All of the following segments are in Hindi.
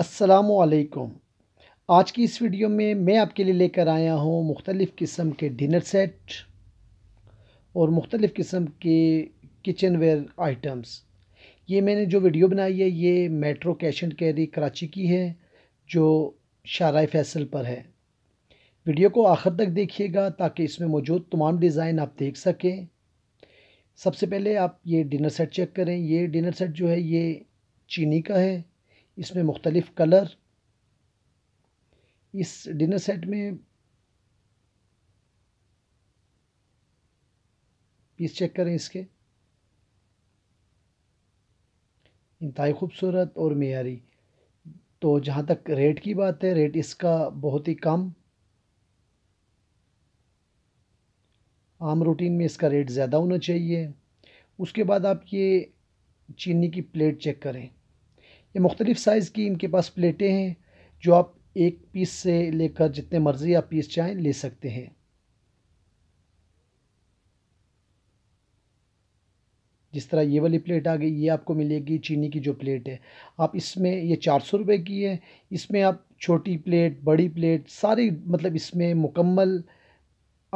असलकुम आज की इस वीडियो में मैं आपके लिए लेकर आया हूँ मुख्तलिफ़ किस्म के डिनर सेट और मुख्तलिफ़ किस्म के किचन वेयर आइटम्स ये मैंने जो वीडियो बनाई है ये metro cash and carry Karachi की है जो शारा फैसल पर है वीडियो को आखिर तक देखिएगा ताकि इसमें मौजूद तमाम डिज़ाइन आप देख सकें सबसे पहले आप ये डिनर सेट चेक करें ये डिनर सेट जो है ये चीनी का है इसमें मुख्तलिफ़ कलर इस डिनर सेट में पीस चेक करें इसके इंतहाई खूबसूरत और मीरी तो जहाँ तक रेट की बात है रेट इसका बहुत ही कम आम रूटीन में इसका रेट ज़्यादा होना चाहिए उसके बाद आप ये चीनी की प्लेट चेक करें ये मुख्तलिफ़ साइज़ की इनके पास प्लेटें हैं जो आप एक पीस से लेकर जितने मर्ज़ी आप पीस चाहें ले सकते हैं जिस तरह ये वाली प्लेट आ गई ये आपको मिलेगी चीनी की जो प्लेट है आप इसमें ये चार सौ रुपये की है इसमें आप छोटी प्लेट बड़ी प्लेट सारी मतलब इसमें मुकम्मल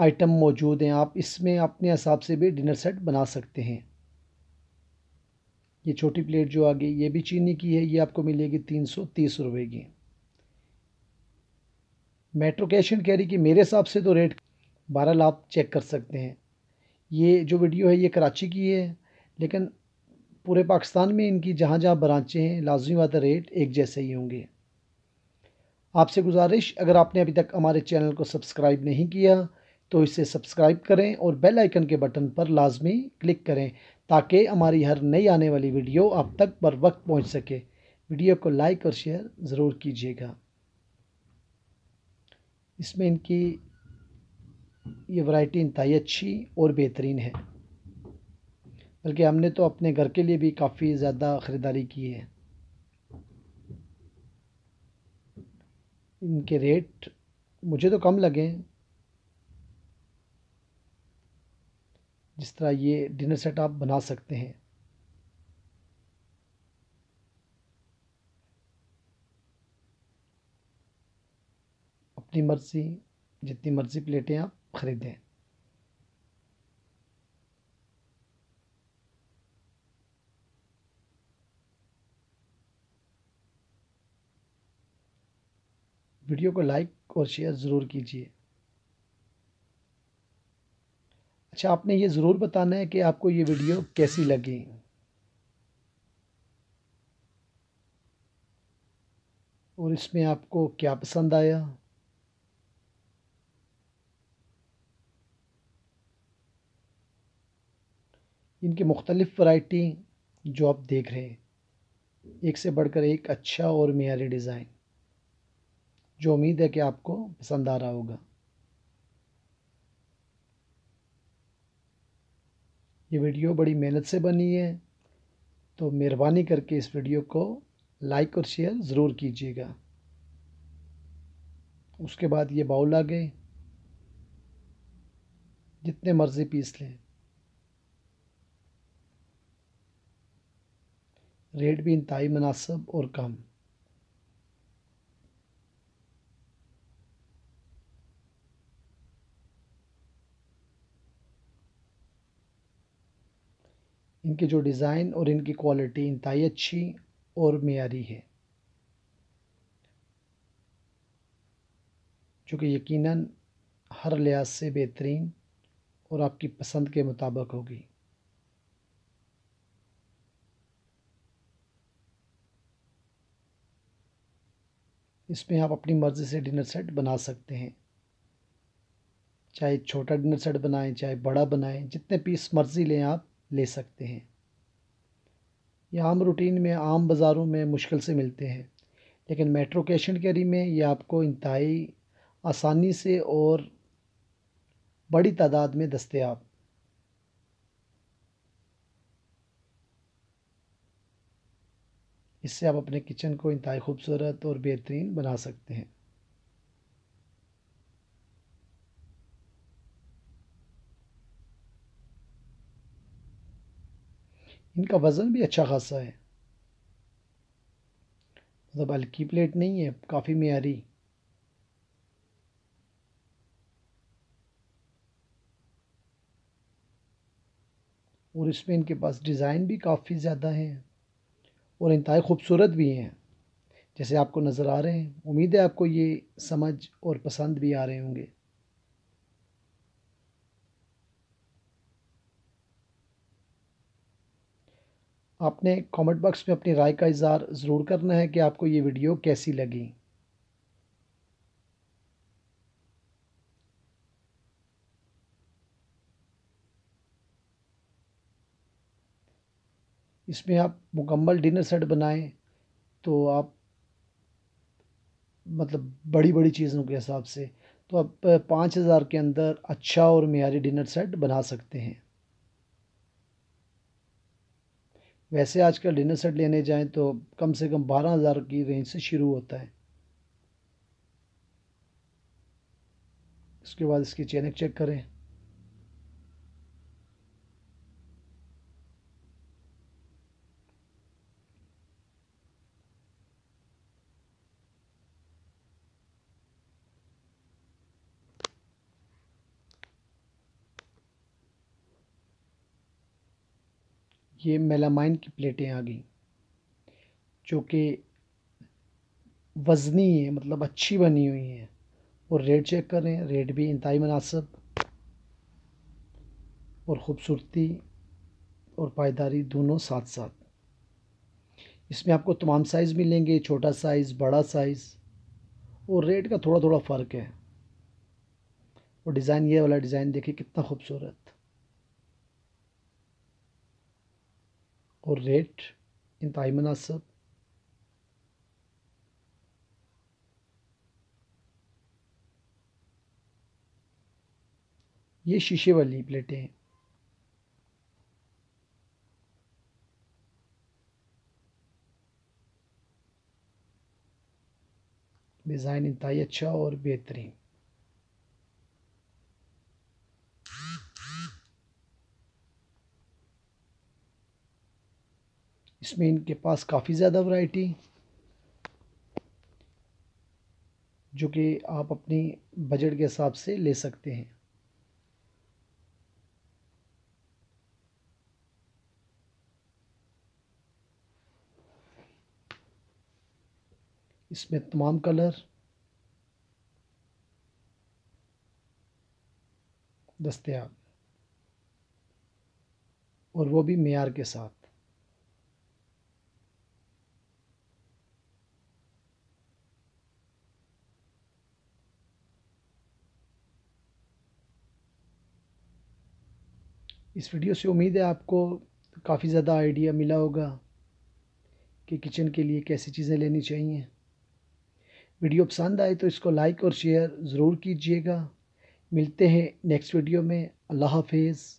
आइटम मौजूद हैं आप इसमें अपने हिसाब से भी डिनर सेट बना सकते हैं ये छोटी प्लेट जो आ गई ये भी चीनी की है ये आपको मिलेगी तीन सौ तीस रुपये की मेट्रो कैश एंड कैरी की मेरे हिसाब से तो रेट बहरहाल आप चेक कर सकते हैं ये जो वीडियो है ये कराची की है लेकिन पूरे पाकिस्तान में इनकी जहाँ जहाँ ब्रांचें हैं लाजमी बात रेट एक जैसे ही होंगे आपसे गुजारिश अगर आपने अभी तक हमारे चैनल को सब्सक्राइब नहीं किया तो इसे सब्सक्राइब करें और बेल आइकन के बटन पर लाजमी क्लिक करें ताकि हमारी हर नई आने वाली वीडियो आप तक बर वक्त पहुँच सके वीडियो को लाइक और शेयर ज़रूर कीजिएगा इसमें इनकी ये वैरायटी इंतई अच्छी और बेहतरीन है बल्कि हमने तो अपने घर के लिए भी काफ़ी ज़्यादा ख़रीदारी की है इनके रेट मुझे तो कम लगे जिस तरह ये डिनर सेट आप बना सकते हैं अपनी मर्ज़ी जितनी मर्ज़ी प्लेटें आप ख़रीदें वीडियो को लाइक और शेयर ज़रूर कीजिए अच्छा आपने ये ज़रूर बताना है कि आपको ये वीडियो कैसी लगी और इसमें आपको क्या पसंद आया इनकी मुख्तलिफ़ वाइटी जो आप देख रहे हैं एक से बढ़कर एक अच्छा और मीरी डिज़ाइन जो उम्मीद है कि आपको पसंद आ रहा होगा ये वीडियो बड़ी मेहनत से बनी है तो मेहरबानी करके इस वीडियो को लाइक और शेयर ज़रूर कीजिएगा उसके बाद ये बाउल आ गए जितने मर्ज़ी पीस लें रेट भी इंतहाई मुनासब और कम इनकी जो डिज़ाइन और इनकी क्वालिटी इंतई अच्छी और मीरी है चूँकि यकीनन हर लिहाज से बेहतरीन और आपकी पसंद के मुताबिक होगी इसमें आप अपनी मर्ज़ी से डिनर सेट बना सकते हैं चाहे छोटा डिनर सेट बनाएं चाहे बड़ा बनाएं जितने पीस मर्ज़ी लें आप ले सकते हैं ये आम रूटीन में आम बाज़ारों में मुश्किल से मिलते हैं लेकिन मेट्रो एंड कैरी में ये आपको इंतहाई आसानी से और बड़ी तादाद में दस्तियाब इससे आप अपने किचन को इंतहाई खूबसूरत और बेहतरीन बना सकते हैं इनका वज़न भी अच्छा खासा है मतलब हल्की प्लेट नहीं है काफ़ी मीरी और इसमें इनके पास डिज़ाइन भी काफ़ी ज़्यादा हैं और इंतहाई खूबसूरत भी हैं जैसे आपको नज़र आ रहे हैं उम्मीद है आपको ये समझ और पसंद भी आ रहे होंगे आपने कमेंट बॉक्स में अपनी राय का इजहार ज़रूर करना है कि आपको ये वीडियो कैसी लगी इसमें आप मुकम्मल डिनर सेट बनाएं तो आप मतलब बड़ी बड़ी चीज़ों के हिसाब से तो आप पाँच हज़ार के अंदर अच्छा और मीरी डिनर सेट बना सकते हैं वैसे आजकल डिनर सेट लेने जाएं तो कम से कम बारह हज़ार की रेंज से शुरू होता है इसके बाद इसकी चेनक चेक करें ये मेलामाइन की प्लेटें आ गई जो कि वज़नी है मतलब अच्छी बनी हुई हैं और रेट चेक करें रेट भी इंतई मुनासब और ख़ूबसूरती और पायदारी दोनों साथ साथ इसमें आपको तमाम साइज़ मिलेंगे छोटा साइज़ बड़ा साइज़ और रेट का थोड़ा थोड़ा फ़र्क है और डिज़ाइन ये वाला डिज़ाइन देखिए कितना खूबसूरत और रेट इंतहाई मुनासब ये शीशे वाली प्लेटें हैं डिज़ाइन इंतहाई अच्छा और बेहतरीन इसमें इनके पास काफ़ी ज़्यादा वैरायटी जो कि आप अपनी बजट के हिसाब से ले सकते हैं इसमें तमाम कलर दस्तयाब और वो भी मैार के साथ इस वीडियो से उम्मीद है आपको काफ़ी ज़्यादा आइडिया मिला होगा कि किचन के लिए कैसी चीज़ें लेनी चाहिए वीडियो पसंद आए तो इसको लाइक और शेयर ज़रूर कीजिएगा मिलते हैं नेक्स्ट वीडियो में अल्लाह हाफिज़